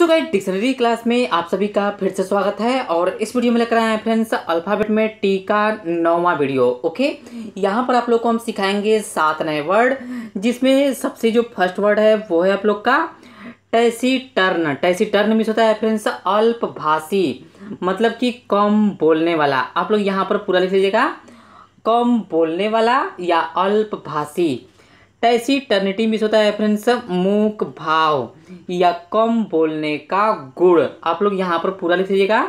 so guys dictionary class में आप सभी का फिर से स्वागत है और इस वीडियो में लेकर आए हैं फ्रेंड्स अल्फ़ाबेट में टी का नौवा वीडियो ओके यहाँ पर आप लोग को हम सिखाएंगे सात नए वर्ड जिसमें सबसे जो फर्स्ट वर्ड है वो है आप लोग का टैसी टर्न टैसी टर्न मिस होता है फ्रेंड्स अल्पभाषी मतलब कि कम बोलने वाला आप लोग यहाँ पर पूरा लिख लीजिएगा कम बोलने वाला या अल्पभाषी टैसीटर्निटी मिस होता है फ्रेंड्स मूक भाव या कम बोलने का गुण आप लोग यहाँ पर पूरा लिख लीजिएगा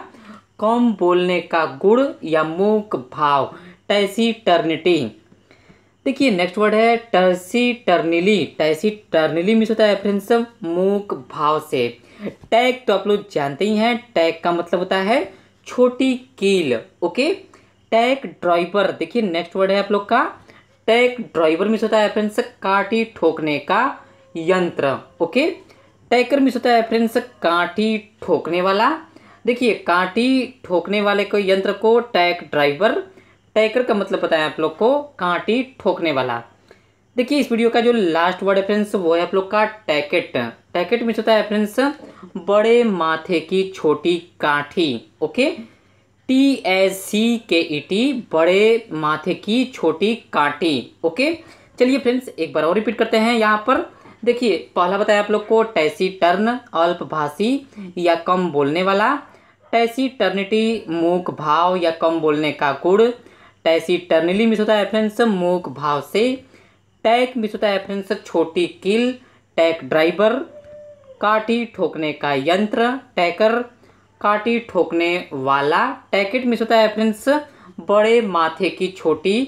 कम बोलने का गुण या मूक भाव टैसीटर्निटी देखिए नेक्स्ट वर्ड है टर्सी टर्निली टैसी टर्निली मिस होता है फ्रेंड्स मूक भाव से टैग तो आप लोग जानते ही हैं टैग का मतलब होता है छोटी कील ओके टैग ड्राइवर देखिए नेक्स्ट वर्ड है आप लोग का सकता एक ड्राइवर मिस होता है फ्रेंड्स काटी ठोकने का यंत्र ओके टैकर मिस होता है फ्रेंड्स काटी ठोकने वाला देखिए कांटी ठोकने वाले को यंत्र को टैक ड्राइवर टैकर का मतलब बताया आप लोग को कांटी ठोकने वाला देखिए इस वीडियो का जो लास्ट वर्ड है फ्रेंड्स वो है आप लोग का टैकेट टैकेट मिस होता है फ्रेंड्स बड़े माथे की छोटी काठी okay T S C K E T बड़े माथे की छोटी कांटी ओके चलिए फ्रेंड्स एक बार और रिपीट करते हैं यहाँ पर देखिए पहला बताया आप लोग को टैसी टर्न अल्पभाषी या कम बोलने वाला टैसी टर्निटी मूक भाव या कम बोलने का गुण टैसी टर्नली मिस होता है फ्रेंड्स मूक भाव से टैक मिस होता है फ्रेंड्स छोटी किल टैक ड्राइवर काठी ठोकने का यंत्र टैकर काटी ठोकने वाला टैकेट मिस होता है फ्रेंड्स बड़े माथे की छोटी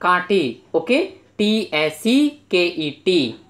कांटी okay T S C K E T